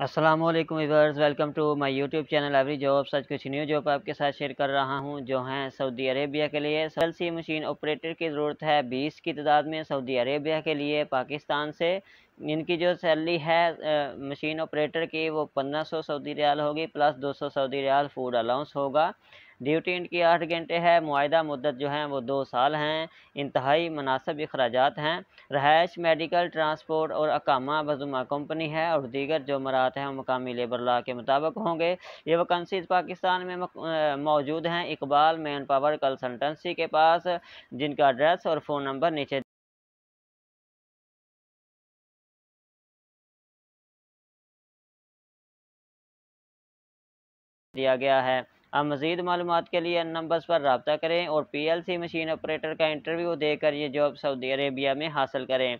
Aslam viewers welcome to my YouTube channel every job such कुछ new job आपके साथ share कर रहा हूं जो है सऊदी अरेबिया के लिए सल सी मशीन ऑपरेटर की ज़रूरत है 20 की तादाद में सऊदी अरेबिया के लिए पाकिस्तान से इनकी जो सैलरी है आ, मशीन ऑपरेटर की वो 1500 सऊदी रियाल होगी प्लस 200 सऊदी रियाल फूड अलाउंस होगा ड्यूटी इनकी आठ घंटे है माहदा मदत जो है वो दो साल हैं इंतहाई मुनासब अखराज हैं रहायश मेडिकल ट्रांसपोर्ट और अकामा बजुमा कंपनी है और दीगर जो मरात हैं वो मकामी लेबर ला के मुताबिक होंगे ये वैकन्सीज पाकिस्तान में मौजूद हैं इकबाल मैन पावर कंसल्टेंसी के पास जिनका एड्रेस और फ़ोन नंबर नीचे दिया गया है आप मज़ीद मालूम के लिए अन नंबर्स पर रबता करें और P L C machine operator का इंटरव्यू देकर ये जॉब सऊदी अरेबिया में हासिल करें